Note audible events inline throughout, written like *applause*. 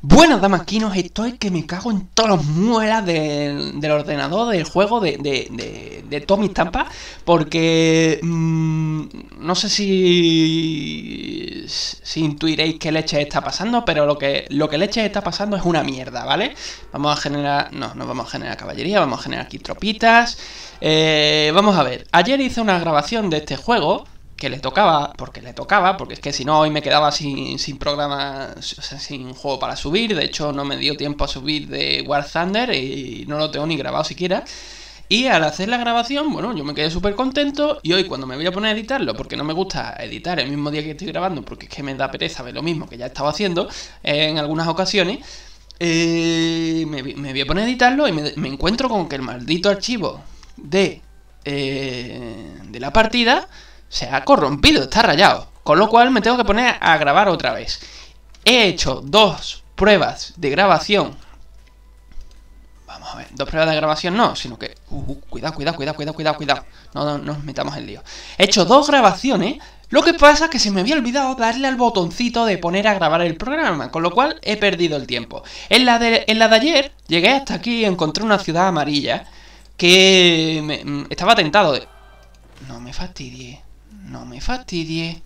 Buenas damas, no estoy que me cago en todas las muelas del, ordenador, del juego, de, de, de, de Tommy porque mm, no sé si, si intuiréis que leche está pasando, pero lo que, lo que leche está pasando es una mierda, ¿vale? Vamos a generar, no, no vamos a generar caballería, vamos a generar aquí tropitas. Eh, vamos a ver, ayer hice una grabación de este juego, que le tocaba, porque le tocaba, porque es que si no hoy me quedaba sin, sin programa, o sea, sin juego para subir, de hecho no me dio tiempo a subir de War Thunder y no lo tengo ni grabado siquiera. Y al hacer la grabación, bueno, yo me quedé súper contento y hoy cuando me voy a poner a editarlo, porque no me gusta editar el mismo día que estoy grabando, porque es que me da pereza ver lo mismo que ya estaba haciendo eh, en algunas ocasiones, eh, me, voy a poner a editarlo y me, encuentro con que el maldito archivo de, eh, de la partida se ha corrompido, está rayado. Con lo cual me tengo que poner a grabar otra vez. He hecho dos pruebas de grabación. Vamos a ver, dos pruebas de grabación no, sino que... Uh, uh cuidado, cuidado, cuidado, cuidado, cuidado, cuidado. No, nos metamos en lío. He hecho dos grabaciones. Lo que pasa es que se me había olvidado darle al botoncito de poner a grabar el programa, con lo cual he perdido el tiempo. En la de, en la de ayer llegué hasta aquí y encontré una ciudad amarilla que mm, estaba tentado de... No me fastidie. No me fastidie.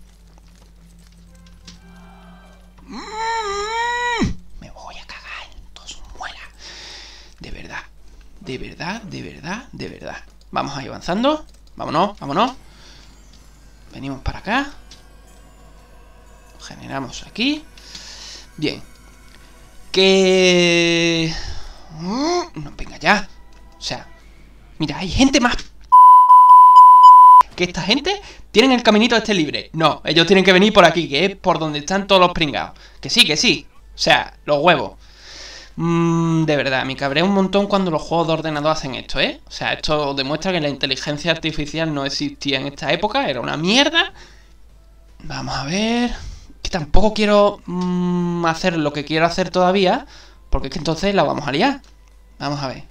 Mm. Me voy a cagar entonces muera. De verdad. De verdad, de verdad, de verdad. Vamos ahí avanzando. Vámonos, vámonos. Venimos para acá. Generamos aquí. Bien. Que... Mm, no, venga ya. O sea, mira, hay gente más... Que esta gente ¿Tienen el caminito este libre? No, ellos tienen que venir por aquí, que es por donde están todos los pringados. Que sí, que sí. O sea, los huevos. Mm, de verdad, me cabré un montón cuando los juegos de ordenador hacen esto, ¿eh? O sea, esto demuestra que la inteligencia artificial no existía en esta época, era una mierda. Vamos a ver... Que tampoco quiero mm, hacer lo que quiero hacer todavía, porque es que entonces la vamos a liar. Vamos a ver.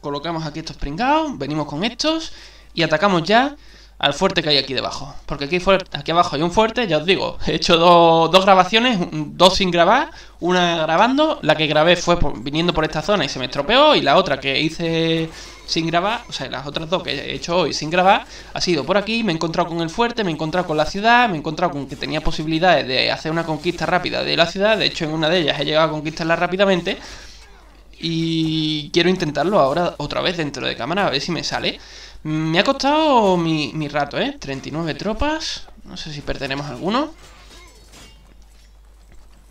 Colocamos aquí estos pringados, venimos con estos y atacamos ya al fuerte que hay aquí debajo. Porque aquí, aquí abajo hay un fuerte, ya os digo, he hecho dos grabaciones, dos sin grabar, una grabando, la que grabé fue viniendo por esta zona y se me estropeó, y la otra que hice sin grabar, o sea, las otras dos que he hecho hoy sin grabar, ha sido por aquí, me he encontrado con el fuerte, me he encontrado con la ciudad, me he encontrado con que tenía posibilidades de hacer una conquista rápida de la ciudad, de hecho en una de ellas he llegado a conquistarla rápidamente, y quiero intentarlo ahora otra vez dentro de cámara, a ver si me sale. Me ha costado mi, rato, ¿eh? 39 tropas. No sé si perderemos alguno.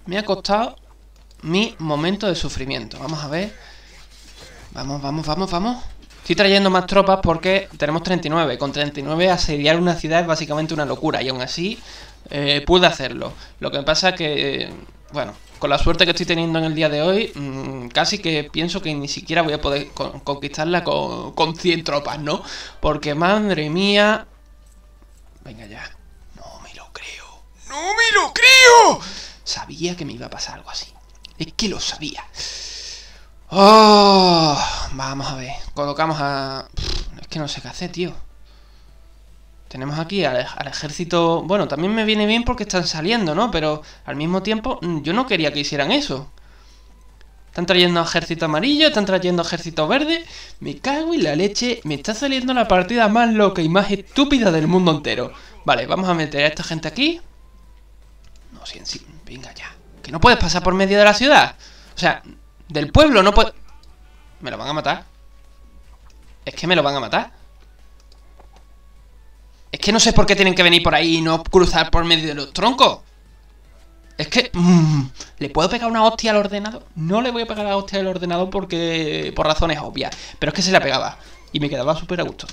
Me ha costado mi momento de sufrimiento. Vamos a ver. Vamos, vamos, vamos, vamos. Estoy trayendo más tropas porque tenemos 39. Con 39 asediar una ciudad es básicamente una locura. Y aún así eh, pude hacerlo. Lo que pasa es que bueno, con la suerte que estoy teniendo en el día de hoy, mm, casi que pienso que ni siquiera voy a poder conquistarla con, 100 tropas, ¿no? Porque madre mía... Venga ya. No me lo creo. ¡No me lo creo! Sabía que me iba a pasar algo así. Es que lo sabía. Ah, vamos a ver. Colocamos a... Es que no sé qué hacer, tío. Tenemos aquí al, ejército... Bueno, también me viene bien porque están saliendo, ¿no? Pero al mismo tiempo mm, yo no quería que hicieran eso. Están trayendo ejército amarillo, están trayendo ejército verde. Me cago en la leche. Me está saliendo la partida más loca y más estúpida del mundo entero. Vale, vamos a meter a esta gente aquí. No, sí, sí. Venga ya. Que no puedes pasar por medio de la ciudad. O sea, del pueblo no puedes... Me lo van a matar. Es que me lo van a matar. Es que no sé por qué tienen que venir por ahí y no cruzar por medio de los troncos. Es que... Mm, ¿Le puedo pegar una hostia al ordenador? No le voy a pegar la hostia al ordenador porque... Por razones obvias. Pero es que se la pegaba. Y me quedaba súper a gusto.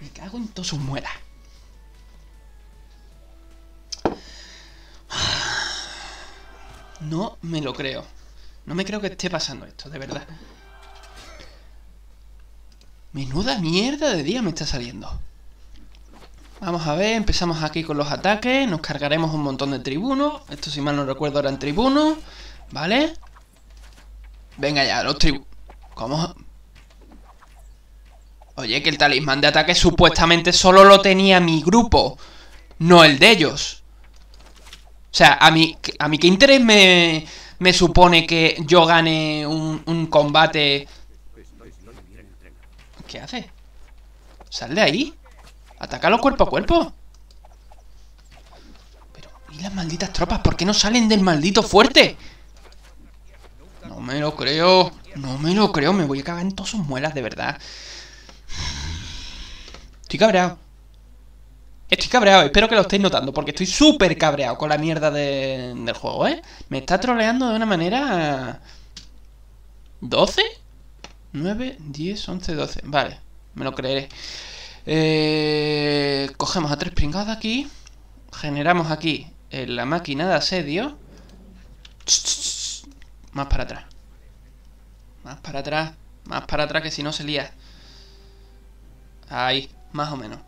Me cago en todos sus muelas. *sighs* No me lo creo. No me creo que esté pasando esto, de verdad. Menuda mierda de día me está saliendo. Vamos a ver, empezamos aquí con los ataques, nos cargaremos un montón de tribunos, esto si mal no recuerdo eran tribunos, ¿vale? Venga ya, los tribunos... ¿Cómo? Oye, que el talismán de ataque supuestamente solo lo tenía mi grupo, no el de ellos. O sea, a mí, a mí qué interés me, me supone que yo gane un, un combate... ¿Qué hace? ¿Sal de ahí? los cuerpo a cuerpo. Pero, ¿y las malditas tropas? ¿Por qué no salen del maldito fuerte? No me lo creo. No me lo creo. Me voy a cagar en todos sus muelas, de verdad. Estoy cabreado. Estoy cabreado, espero que lo estéis notando, porque estoy súper cabreado con la mierda del juego, ¿eh? Me está troleando de una manera... ¿12? 9, 10, 11, 12. Vale, me lo creeré. Eh, cogemos a tres pringados aquí. Generamos aquí en eh, la máquina de asedio. Más para atrás. Más para atrás. Más para atrás que si no se lía. Ahí, más o menos.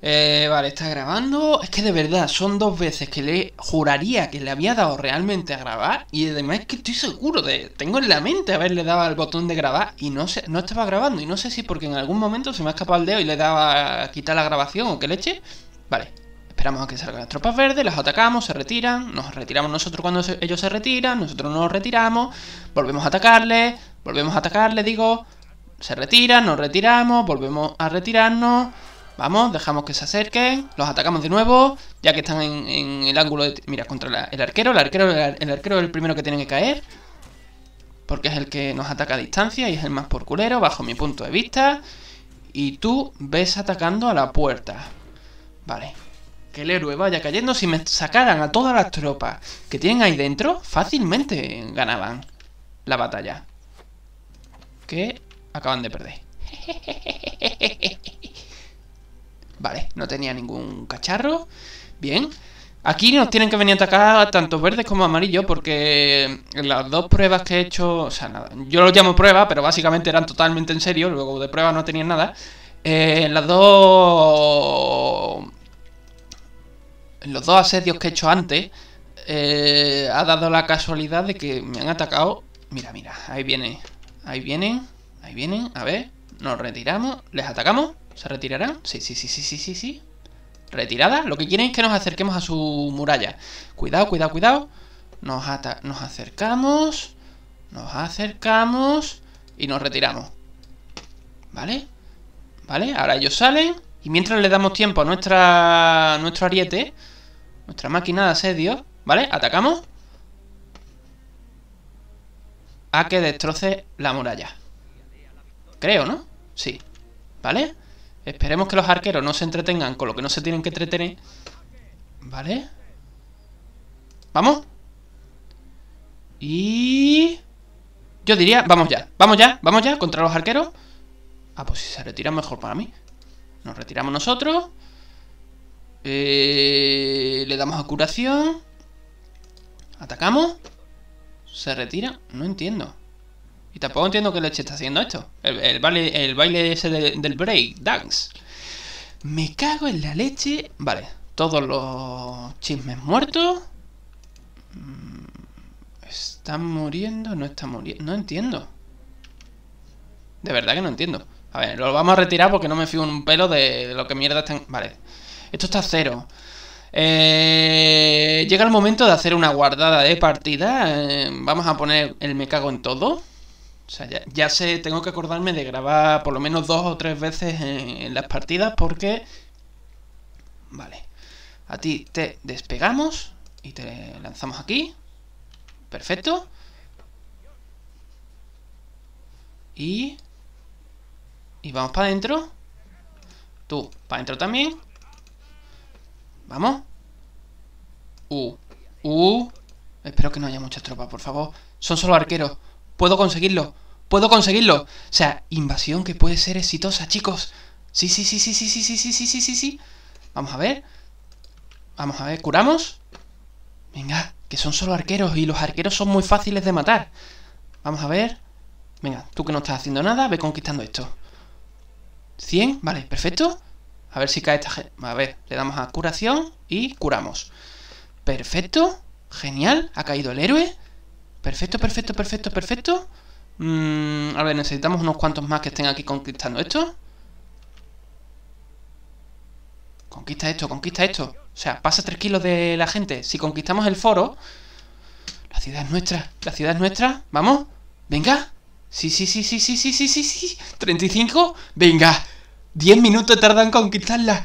Eh, vale, está grabando. Es que de verdad, son dos veces que le juraría que le había dado realmente a grabar. Y además es que estoy seguro de. Tengo en la mente haberle dado al botón de grabar y no sé, no estaba grabando. Y no sé si porque en algún momento se me ha escapado el dedo y le daba a quitar la grabación o que leche. Vale, esperamos a que salgan las tropas verdes, las atacamos, se retiran, nos retiramos nosotros cuando ellos se retiran, nosotros nos retiramos, volvemos a atacarle volvemos a atacarles, digo, se retiran, nos retiramos, volvemos a retirarnos, Vamos, dejamos que se acerquen Los atacamos de nuevo. Ya que están en, el ángulo de... Mira, contra el arquero. El arquero, el, arquero es el primero que tiene que caer. Porque es el que nos ataca a distancia y es el más porculero, bajo mi punto de vista. Y tú ves atacando a la puerta. Vale. Que el héroe vaya cayendo. Si me sacaran a todas las tropas que tienen ahí dentro, fácilmente ganaban la batalla. Que acaban de perder. *laughs* Vale, no tenía ningún cacharro. Bien. Aquí nos tienen que venir a atacar tanto verdes como amarillos porque en las dos pruebas que he hecho, o sea, nada, yo lo llamo prueba, pero básicamente eran totalmente en serio, luego de prueba no tenían nada. En eh, las dos... Los dos asedios que he hecho antes eh, ha dado la casualidad de que me han atacado... Mira, mira, ahí viene, ahí vienen, ahí vienen, a ver, nos retiramos, les atacamos... ¿Se retirarán? Sí, sí, sí, sí, sí, sí, sí. ¿Retirada? Lo que quieren es que nos acerquemos a su muralla. Cuidado, cuidado, cuidado. Nos, nos acercamos. Nos acercamos. Y nos retiramos. ¿Vale? ¿Vale? Ahora ellos salen. Y mientras le damos tiempo a nuestra, nuestro ariete, nuestra máquina de asedio, ¿vale? Atacamos. A que destroce la muralla. Creo, ¿no? Sí. ¿Vale? Esperemos que los arqueros no se entretengan con lo que no se tienen que entretener. ¿Vale? ¿Vamos? Y... Yo diría, vamos ya, vamos ya, vamos ya contra los arqueros. Ah, pues si se retira mejor para mí. Nos retiramos nosotros. Eh... le damos a curación. Atacamos. Se retira. No entiendo tampoco entiendo qué leche está haciendo esto. El, baile, ese del break, dance. Me cago en la leche. Vale, todos los chismes muertos. Mm, ¿Están muriendo? No están muriendo. No entiendo. De verdad que no entiendo. A ver, lo vamos a retirar porque no me fío un pelo de lo que mierda están... Vale. Esto está cero. Eh, llega el momento de hacer una guardada de partida. Eh, vamos a poner el me cago en todo. O sea, ya, sé, tengo que acordarme de grabar por lo menos dos o tres veces en, las partidas porque... Vale. A ti te despegamos y te lanzamos aquí. Perfecto. Y... Y vamos para adentro. Tú, para adentro también. Vamos. Uh. Uh. Espero que no haya muchas tropas, por favor. Son solo arqueros puedo conseguirlo, puedo conseguirlo. O sea, invasión que puede ser exitosa, chicos. Sí, sí, sí, sí, sí, sí, sí, sí, sí, sí, sí, sí. Vamos a ver. Vamos a ver, ¿curamos? Venga, que son solo arqueros y los arqueros son muy fáciles de matar. Vamos a ver. Venga, tú que no estás haciendo nada, ve conquistando esto. 100, vale, perfecto. A ver si cae esta gente. A ver, le damos a curación y curamos. Perfecto, genial, ha caído el héroe. Perfecto, perfecto, perfecto, perfecto. Mm, a ver, necesitamos unos cuantos más que estén aquí conquistando esto. Conquista esto, conquista esto. O sea, pasa tres kilos de la gente. Si conquistamos el foro... La ciudad es nuestra, la ciudad es nuestra. Vamos, venga. Sí, sí, sí, sí, sí, sí, sí, sí, sí. 35, venga. 10 minutos tardan en conquistarla.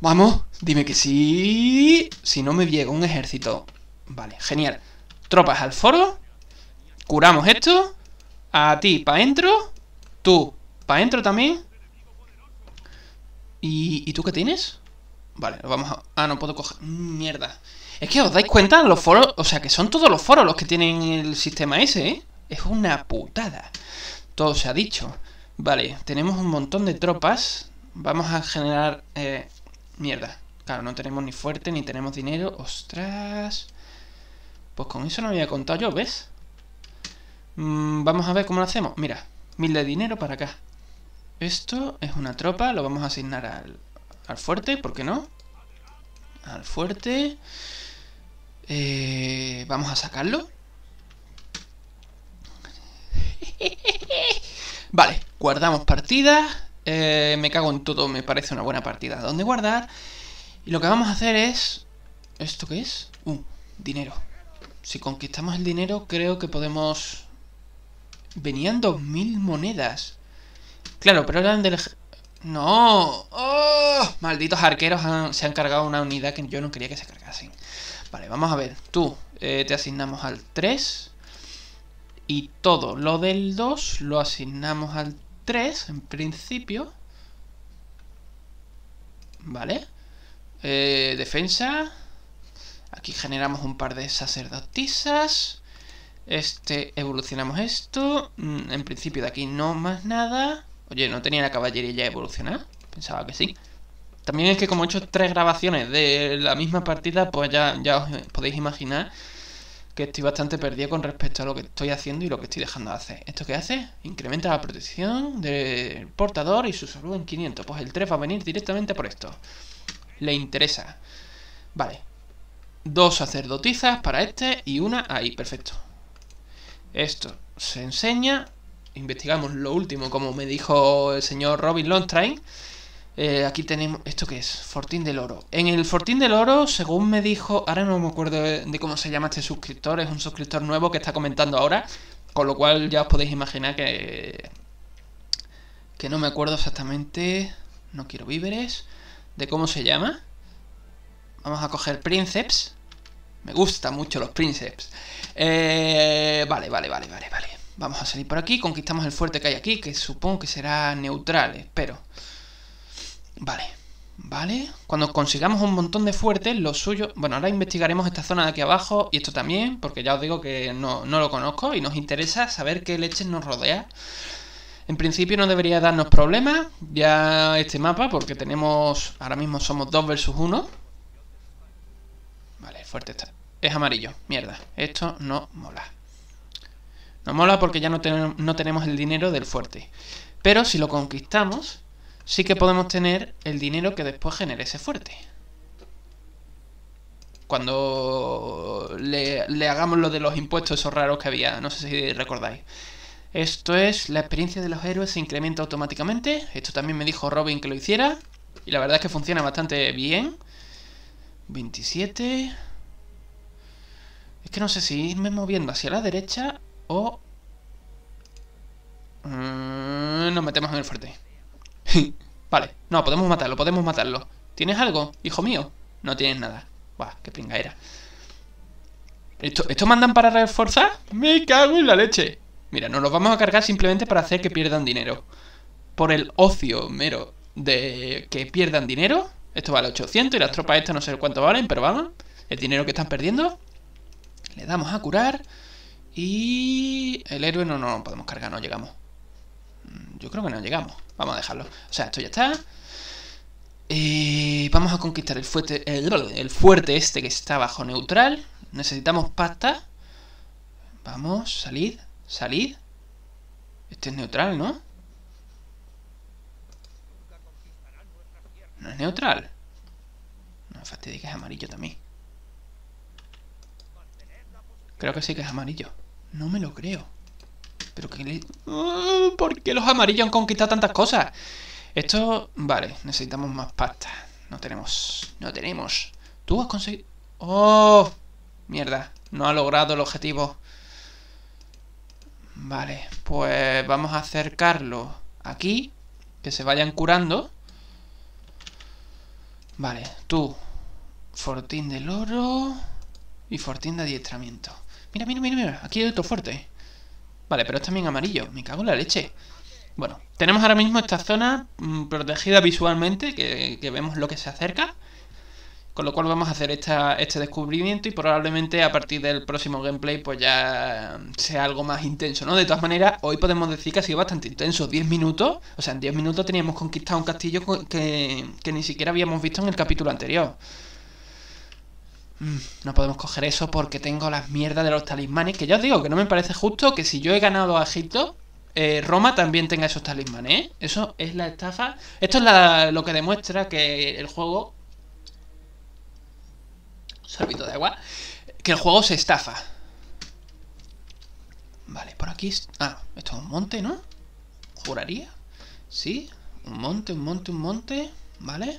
Vamos, dime que sí. Si no me llega un ejército. Vale, genial. Tropas al foro. Curamos esto. A ti, para dentro. Tú, para dentro también. ¿Y, ¿Y tú qué tienes? Vale, lo vamos a... Ah, no puedo coger... Mierda. Es que os dais cuenta, los foros... O sea, que son todos los foros los que tienen el sistema ese, ¿eh? Es una putada. Todo se ha dicho. Vale, tenemos un montón de tropas. Vamos a generar... Eh, mierda. Claro, no tenemos ni fuerte, ni tenemos dinero. ¡Ostras! Pues con eso no había contado yo, ¿ves? Mm, vamos a ver cómo lo hacemos. Mira, mil de dinero para acá. Esto es una tropa, lo vamos a asignar al, al fuerte, ¿por qué no? Al fuerte. Eh, vamos a sacarlo. *laughs* vale, guardamos partida. Eh, me cago en todo, me parece una buena partida. ¿Dónde guardar? Y lo que vamos a hacer es... ¿Esto qué es? Un uh, dinero. Si conquistamos el dinero, creo que podemos Venían 2000 monedas. Claro, pero eran del... ¡No! ¡Oh! Malditos arqueros se han cargado una unidad que yo no quería que se cargasen. Vale, vamos a ver. Tú, eh, te asignamos al 3. Y todo lo del 2 lo asignamos al 3, en principio. Vale. Eh, defensa. Aquí generamos un par de sacerdotisas. Este, evolucionamos esto. Mm, en principio de aquí no más nada. Oye, ¿no tenía la caballería ya evolucionada? Pensaba que sí. También es que como he hecho tres grabaciones de la misma partida, pues ya, ya os eh, podéis imaginar que estoy bastante perdido con respecto a lo que estoy haciendo y lo que estoy dejando de hacer. ¿Esto qué hace? Incrementa la protección del portador y su salud en 500. Pues el 3 va a venir directamente por esto. Le interesa. Vale. Dos sacerdotizas para este y una ahí. Perfecto. Esto se enseña. Investigamos lo último, como me dijo el señor Robin Longtrain. Eh, aquí tenemos... ¿Esto qué es? Fortín del Oro. En el Fortín del Oro, según me dijo... Ahora no me acuerdo de cómo se llama este suscriptor. Es un suscriptor nuevo que está comentando ahora. Con lo cual ya os podéis imaginar que... Que no me acuerdo exactamente... No quiero víveres. De cómo se llama. Vamos a coger Princeps. Me gustan mucho los príncipes. vale, vale, vale, vale, vale. Vamos a salir por aquí. Conquistamos el fuerte que hay aquí, que supongo que será neutral, espero. Vale, vale. Cuando consigamos un montón de fuertes, lo suyo... Bueno, ahora investigaremos esta zona de aquí abajo y esto también, porque ya os digo que no, lo conozco y nos interesa saber qué leches nos rodea. En principio no debería darnos problemas ya este mapa, porque tenemos... Ahora mismo somos 2 versus 1. Es amarillo, mierda. Esto no mola. No mola porque ya no, tenemos el dinero del fuerte. Pero si lo conquistamos, sí que podemos tener el dinero que después genere ese fuerte. Cuando le, le, hagamos lo de los impuestos esos raros que había, no sé si recordáis. Esto es, la experiencia de los héroes se incrementa automáticamente. Esto también me dijo Robin que lo hiciera. Y la verdad es que funciona bastante bien. 27... Es que no sé si irme moviendo hacia la derecha o... Mm, nos metemos en el fuerte. *laughs* vale, no, podemos matarlo, podemos matarlo. ¿Tienes algo, hijo mío? No tienes nada. Buah, qué pinga era. ¿Esto, ¿Esto mandan para reforzar? ¡Me cago en la leche! Mira, nos los vamos a cargar simplemente para hacer que pierdan dinero. Por el ocio mero de que pierdan dinero. Esto vale 800 y las tropas estas no sé cuánto valen, pero vamos. El dinero que están perdiendo. Le damos a curar. Y... El héroe no, no lo podemos cargar, no llegamos. Mm, yo creo que no llegamos. Vamos a dejarlo. O sea, esto ya está. Eh, vamos a conquistar el fuerte, el, fuerte este que está bajo neutral. Necesitamos pasta. Vamos, salid, salid. Este es neutral, ¿no? No es neutral. No, me que es amarillo también. Creo que sí que es amarillo. No me lo creo. Pero que mm, ¿Por qué los amarillos han conquistado tantas cosas? Esto... Vale, necesitamos más pasta. No tenemos. No tenemos. Tú has conseguido... ¡Oh! Mierda. No ha logrado el objetivo. Vale, pues vamos a acercarlo aquí. Que se vayan curando. Vale, tú. Fortín del oro. Y fortín de adiestramiento. Mira, mira, mira, mira. Aquí hay otro fuerte. Vale, pero es también amarillo. Me cago en la leche. Bueno, tenemos ahora mismo esta zona mm, protegida visualmente, que, vemos lo que se acerca. Con lo cual vamos a hacer este descubrimiento y probablemente a partir del próximo gameplay pues ya sea algo más intenso, ¿no? De todas maneras, hoy podemos decir que ha sido bastante intenso. 10 minutos, o sea, en 10 minutos teníamos conquistado un castillo que, que ni siquiera habíamos visto en el capítulo anterior. Mm, no podemos coger eso porque tengo las mierdas de los talismanes, que ya os digo que no me parece justo que si yo he ganado a Egipto, eh, Roma también tenga esos talismanes, ¿eh? Eso es la estafa. Esto es lo que demuestra que el juego... Sorbito de agua. Que el juego se estafa. Vale, por aquí... Ah, esto es un monte, ¿no? ¿Juraría? Sí, un monte, un monte, un monte. Vale.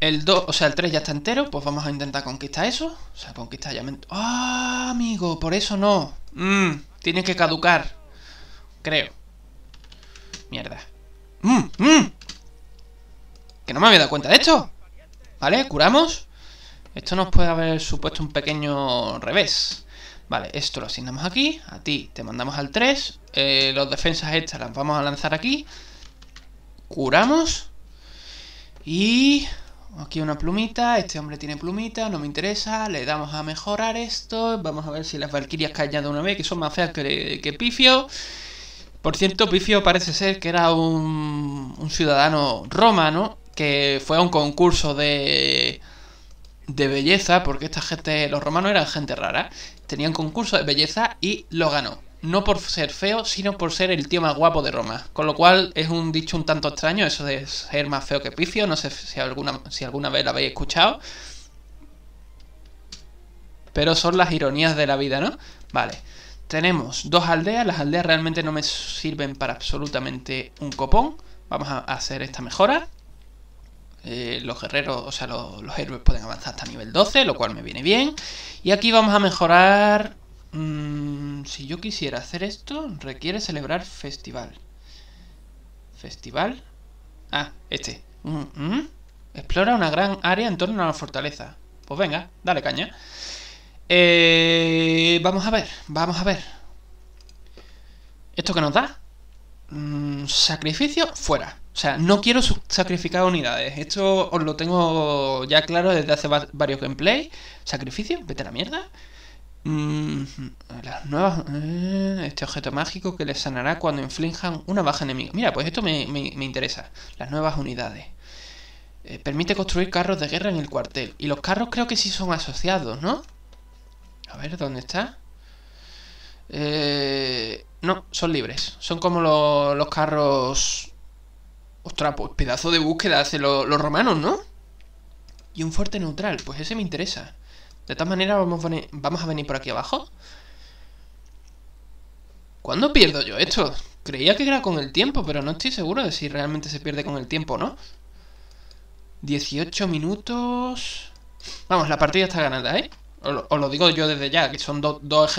El 2, o sea, el 3 ya está entero, pues vamos a intentar conquistar eso. O sea, conquistar ya... ¡Ah, amigo! Por eso no. ¡Mmm! tiene que caducar. Creo. Mierda. ¡Mmm! ¡Mmm! Que no me había dado cuenta de esto. Vale, curamos. Esto nos puede haber supuesto un pequeño revés. Vale, esto lo asignamos aquí. A ti te mandamos al 3. Eh, los defensas estas las vamos a lanzar aquí. Curamos. Y... Aquí una plumita, este hombre tiene plumita, no me interesa, le damos a mejorar esto, vamos a ver si las valquirias ya de una vez, que son más feas que, que Pifio. Por cierto, Pifio parece ser que era un, un ciudadano romano que fue a un concurso de, de belleza, porque esta gente, los romanos eran gente rara, tenían concurso de belleza y lo ganó no por ser feo, sino por ser el tío más guapo de Roma. Con lo cual es un dicho un tanto extraño, eso de ser más feo que Picio, no sé si alguna, si alguna vez lo habéis escuchado. Pero son las ironías de la vida, ¿no? Vale. Tenemos dos aldeas, las aldeas realmente no me sirven para absolutamente un copón. Vamos a hacer esta mejora. Eh, los guerreros, o sea, los, los héroes pueden avanzar hasta nivel 12, lo cual me viene bien. Y aquí vamos a mejorar Mm, si yo quisiera hacer esto, requiere celebrar festival. Festival. Ah, este. Mm, mm. Explora una gran área en torno a la fortaleza. Pues venga, dale caña. Eh, vamos a ver, vamos a ver. ¿Esto qué nos da? sacrificio fuera. O sea, no quiero sacrificar unidades. Esto os lo tengo ya claro desde hace varios gameplays. Sacrificio, vete a la mierda. Mm, las nuevas. Eh, este objeto mágico que les sanará cuando inflijan una baja enemiga Mira, pues esto me, interesa. Las nuevas unidades. Eh, permite construir carros de guerra en el cuartel. Y los carros creo que sí son asociados, ¿no? A ver, ¿dónde está? Eh, no, son libres. Son como los carros. Ostras, pues pedazo de búsqueda Hace los romanos, ¿no? Y un fuerte neutral, pues ese me interesa. De todas maneras, vamos a, venir, por aquí abajo. ¿Cuándo pierdo yo esto? Creía que era con el tiempo, pero no estoy seguro de si realmente se pierde con el tiempo o no. 18 minutos... Vamos, la partida está ganada, ¿eh? Os lo, digo yo desde ya, que son dos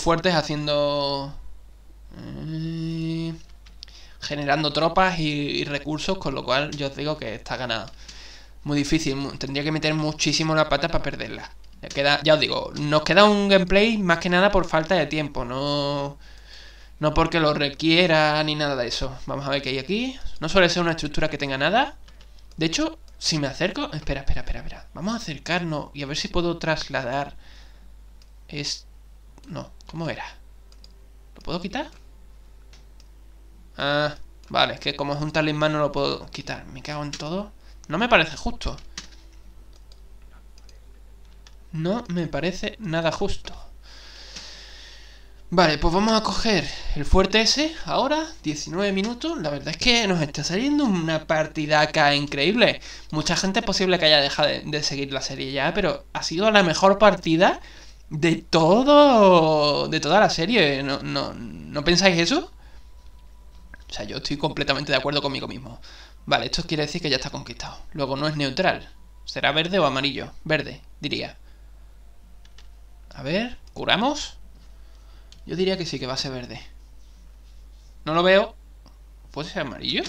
fuertes haciendo... Eh, generando tropas y, y recursos, con lo cual yo os digo que está ganada muy difícil. Tendría que meter muchísimo la pata para perderla. Ya, queda, ya os digo, nos queda un gameplay más que nada por falta de tiempo, no, no porque lo requiera ni nada de eso. Vamos a ver qué hay aquí. No suele ser una estructura que tenga nada. De hecho, si me acerco... Espera, espera, espera, espera. Vamos a acercarnos y a ver si puedo trasladar... Es... No, ¿cómo era? ¿Lo puedo quitar? Ah, vale, es que como es un talismán no lo puedo quitar. Me cago en todo. No me parece justo. No me parece nada justo. Vale, pues vamos a coger el fuerte ese ahora, 19 minutos. La verdad es que nos está saliendo una partida acá increíble. Mucha gente es posible que haya dejado de, seguir la serie ya, pero ha sido la mejor partida de todo. de toda la serie. ¿No, no pensáis eso? O sea, yo estoy completamente de acuerdo conmigo mismo. Vale, esto quiere decir que ya está conquistado. Luego no es neutral. ¿Será verde o amarillo? Verde, diría. A ver, ¿curamos? Yo diría que sí, que va a ser verde. No lo veo. ¿Puede ser amarillo?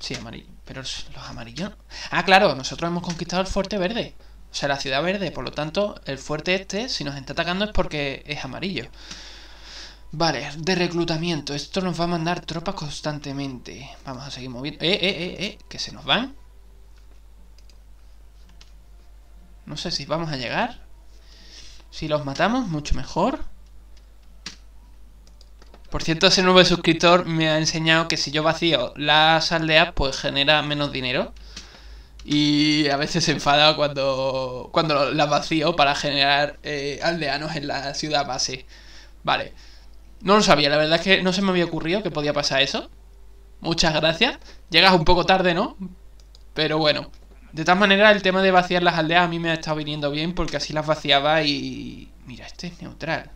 Sí, amarillo. Pero los amarillos... Ah, claro, nosotros hemos conquistado el fuerte verde. O sea, la ciudad verde. Por lo tanto, el fuerte este, si nos está atacando es porque es amarillo. Vale, de reclutamiento. Esto nos va a mandar tropas constantemente. Vamos a seguir moviendo. ¡Eh, eh, eh, eh! Que se nos van. No sé si vamos a llegar. Si los matamos, mucho mejor. Por cierto, ese nuevo suscriptor me ha enseñado que si yo vacío las aldeas, pues genera menos dinero. Y a veces se enfada cuando, cuando las vacío para generar eh, aldeanos en la ciudad base. Vale. No lo sabía, la verdad es que no se me había ocurrido que podía pasar eso. Muchas gracias. Llegas un poco tarde, ¿no? Pero bueno. De todas maneras, el tema de vaciar las aldeas a mí me ha estado viniendo bien porque así las vaciaba y... Mira, este es neutral.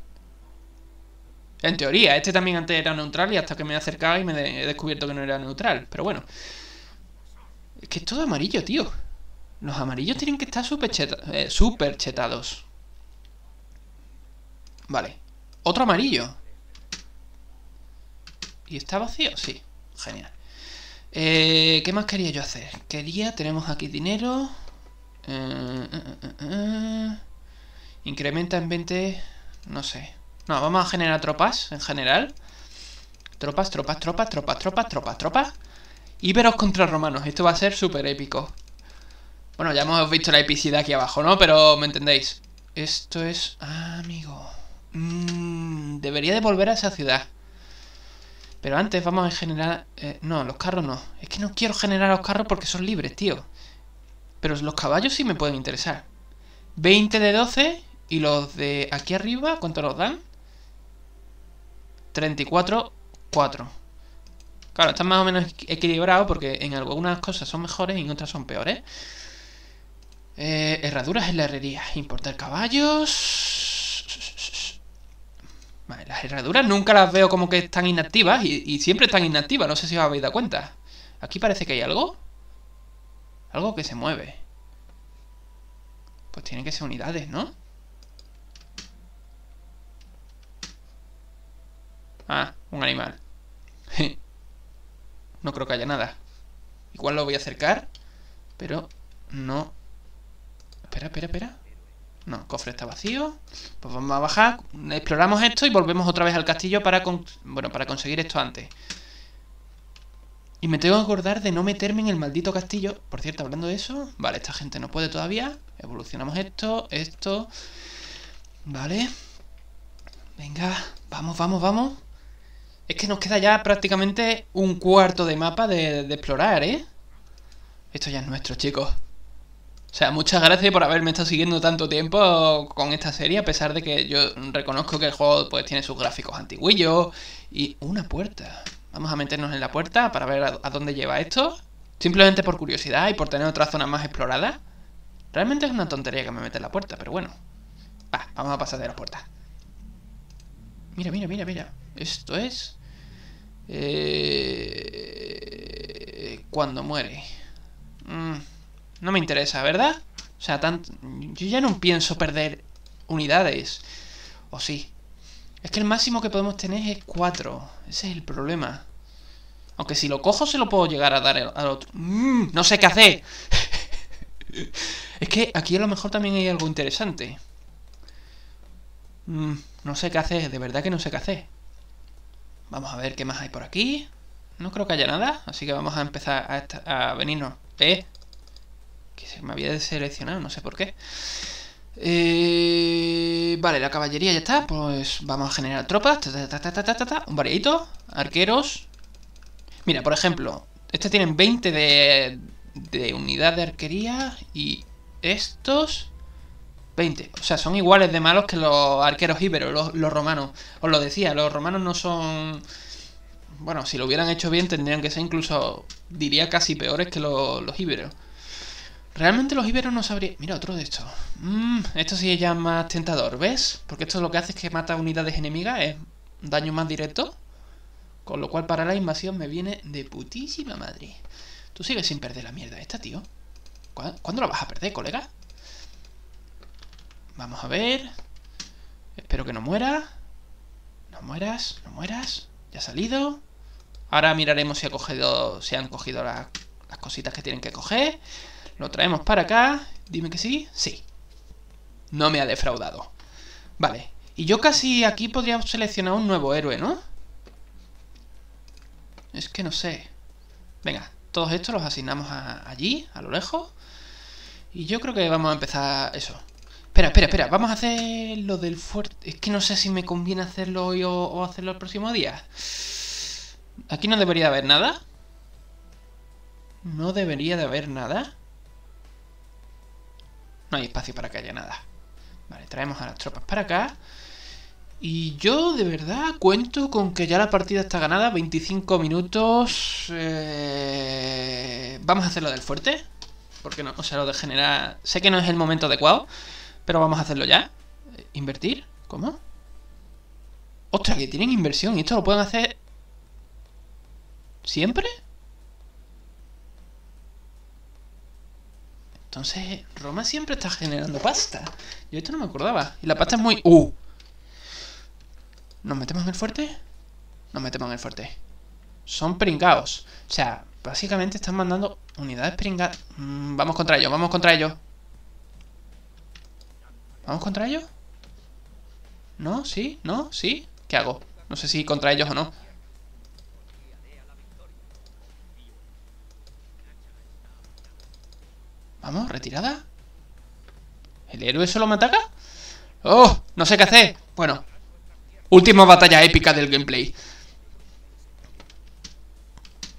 En teoría, este también antes era neutral y hasta que me acercaba y me he descubierto que no era neutral. Pero bueno. Es que es todo amarillo, tío. Los amarillos tienen que estar súper eh, chetados. Vale. Otro amarillo. ¿Y está vacío? Sí, genial. Eh, ¿Qué más quería yo hacer? Quería, tenemos aquí dinero. Eh, eh, Incrementa en 20, no sé. No, vamos a generar tropas en general. Tropas, tropas, tropas, tropas, tropas, tropas, tropas. Íberos contra romanos, esto va a ser súper épico. Bueno, ya hemos visto la epicidad aquí abajo, ¿no? Pero me entendéis. Esto es... Ah, amigo. Mm, debería de volver a esa ciudad. Pero antes vamos a generar... Eh, no, los carros no. Es que no quiero generar los carros porque son libres, tío. Pero los caballos sí me pueden interesar. 20 de 12 y los de aquí arriba, ¿cuánto nos dan? 34, 4. Claro, están más o menos equilibrados porque en algunas cosas son mejores y en otras son peores. Eh, herraduras en la herrería. Importar caballos. Las herraduras nunca las veo como que están inactivas y, y, siempre están inactivas, no sé si os habéis dado cuenta. Aquí parece que hay algo. Algo que se mueve. Pues tienen que ser unidades, ¿no? Ah, un animal. *laughs* no creo que haya nada. Igual lo voy a acercar, pero no... Espera, espera, espera. No, el cofre está vacío. Pues vamos a bajar. Exploramos esto y volvemos otra vez al castillo para, bueno, para conseguir esto antes. Y me tengo que acordar de no meterme en el maldito castillo. Por cierto, hablando de eso... Vale, esta gente no puede todavía. Evolucionamos esto, esto... Vale. Venga, vamos, vamos, vamos. Es que nos queda ya prácticamente un cuarto de mapa de, de explorar, ¿eh? Esto ya es nuestro, chicos. O sea, muchas gracias por haberme estado siguiendo tanto tiempo con esta serie, a pesar de que yo reconozco que el juego pues tiene sus gráficos antiguillos y una puerta. Vamos a meternos en la puerta para ver a, dónde lleva esto. Simplemente por curiosidad y por tener otra zona más explorada. Realmente es una tontería que me mete en la puerta, pero bueno. vamos a pasar de la puerta. Mira, mira, mira, mira. Esto es... Eh, cuando muere. Mm. No me interesa, ¿verdad? O sea, tan... yo ya no pienso perder unidades. ¿O sí? Es que el máximo que podemos tener es 4. Ese es el problema. Aunque si lo cojo se lo puedo llegar a dar al otro. Mm, no sé qué hacer. *laughs* es que aquí a lo mejor también hay algo interesante. Mm, no sé qué hacer, de verdad que no sé qué hacer. Vamos a ver qué más hay por aquí. No creo que haya nada, así que vamos a empezar a, a venirnos. ¿Eh? que se me había deseleccionado, no sé por qué. Eh, vale, la caballería ya está, pues vamos a generar tropas, un variadito, arqueros. Mira, por ejemplo, Estos tienen 20 de, de unidad de arquería y estos 20. O sea, son iguales de malos que los arqueros íberos, los, romanos. Os lo decía, los romanos no son... Bueno, si lo hubieran hecho bien tendrían que ser incluso, diría, casi peores que los, los íberos. Realmente los iberos no sabrían... Mira, otro de estos. Mm, esto sí es ya más tentador, ¿ves? Porque esto lo que hace es que mata unidades enemigas, es daño más directo. Con lo cual para la invasión me viene de putísima madre. Tú sigues sin perder la mierda esta, tío. ¿Cuándo la vas a perder, colega? Vamos a ver. Espero que no muera. No mueras, no mueras. Ya ha salido. Ahora miraremos si, ha cogido, han cogido las, las cositas que tienen que coger. Lo traemos para acá. Dime que sí. Sí. No me ha defraudado. Vale. Y yo casi aquí podría seleccionar un nuevo héroe, ¿no? Es que no sé. Venga, todos estos los asignamos allí, a lo lejos. Y yo creo que vamos a empezar eso. Espera, espera, espera. Vamos a hacer lo del fuerte. Es que no sé si me conviene hacerlo hoy o, o hacerlo el próximo día. Aquí no debería haber nada. No debería de haber nada. No hay espacio para que haya nada. Vale, traemos a las tropas para acá. Y yo de verdad cuento con que ya la partida está ganada. 25 minutos. Eh, vamos a hacerlo del fuerte. Porque no, o sea, lo de generar... Sé que no es el momento adecuado, pero vamos a hacerlo ya. Eh, ¿Invertir? ¿Cómo? ¡Ostras, que tienen inversión! ¿Y esto lo pueden hacer siempre? Entonces, Roma siempre está generando pasta. Yo esto no me acordaba. Y la pasta es muy... ¡Uh! ¿Nos metemos en el fuerte? Nos metemos en el fuerte. Son pringados. O sea, básicamente están mandando unidades pringadas. Mm, vamos contra ellos, vamos contra ellos. ¿Vamos contra ellos? ¿No? ¿Sí? ¿No? ¿Sí? ¿Qué hago? No sé si contra ellos o no. Vamos, retirada. ¿El héroe solo me ataca? ¡Oh! No sé qué hacer. Bueno. Última batalla épica del gameplay.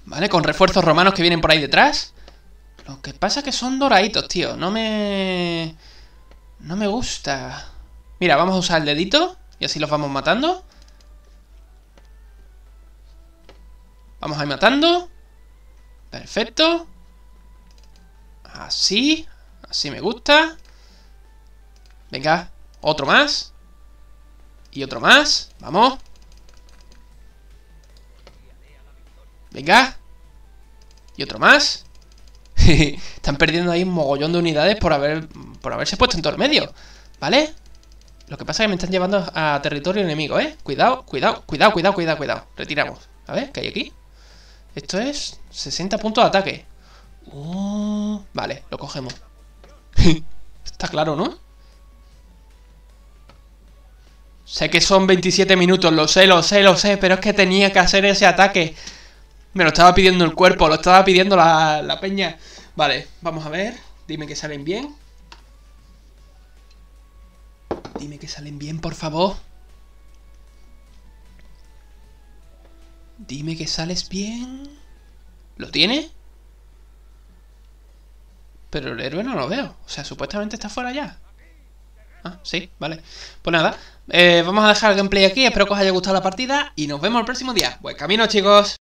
Vale, con refuerzos romanos que vienen por ahí detrás. Lo que pasa es que son doraditos, tío. No me... No me gusta. Mira, vamos a usar el dedito. Y así los vamos matando. Vamos a ir matando. Perfecto. Así. Así me gusta. Venga, otro más. Y otro más. Vamos. Venga. Y otro más. *laughs* Están perdiendo ahí un mogollón de unidades por, haber, por haberse puesto en todo el medio. ¿Vale? Lo que pasa es que me están llevando a territorio enemigo, ¿eh? Cuidado, cuidado, cuidado, cuidado, cuidado, cuidado. Retiramos. A ver, ¿qué hay aquí? Esto es 60 puntos de ataque. Oh. vale, lo cogemos. *laughs* Está claro, ¿no? Sé que son 27 minutos, lo sé, lo sé, lo sé, pero es que tenía que hacer ese ataque. Me lo estaba pidiendo el cuerpo, lo estaba pidiendo la, la peña. Vale, vamos a ver. Dime que salen bien. Dime que salen bien, por favor. Dime que sales bien. ¿Lo tiene? Pero el héroe no lo veo. O sea, supuestamente está fuera ya. Ah, sí, vale. Pues nada, eh, vamos a dejar el gameplay aquí. Espero que os haya gustado la partida y nos vemos el próximo día. Buen camino, chicos.